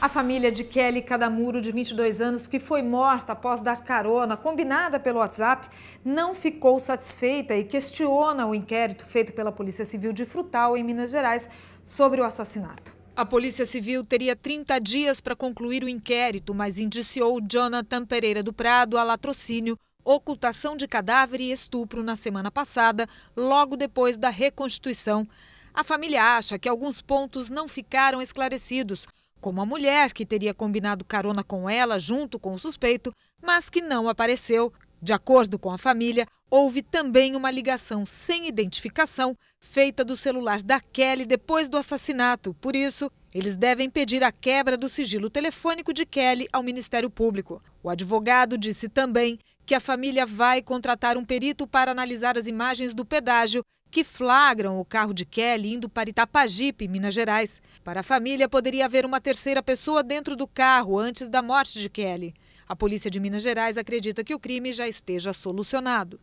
A família de Kelly Cadamuro, de 22 anos, que foi morta após dar carona combinada pelo WhatsApp, não ficou satisfeita e questiona o inquérito feito pela Polícia Civil de Frutal, em Minas Gerais, sobre o assassinato. A Polícia Civil teria 30 dias para concluir o inquérito, mas indiciou Jonathan Pereira do Prado a latrocínio, ocultação de cadáver e estupro na semana passada, logo depois da reconstituição. A família acha que alguns pontos não ficaram esclarecidos como a mulher que teria combinado carona com ela junto com o suspeito, mas que não apareceu de acordo com a família, houve também uma ligação sem identificação feita do celular da Kelly depois do assassinato. Por isso, eles devem pedir a quebra do sigilo telefônico de Kelly ao Ministério Público. O advogado disse também que a família vai contratar um perito para analisar as imagens do pedágio que flagram o carro de Kelly indo para Itapajipe, Minas Gerais. Para a família, poderia haver uma terceira pessoa dentro do carro antes da morte de Kelly. A polícia de Minas Gerais acredita que o crime já esteja solucionado.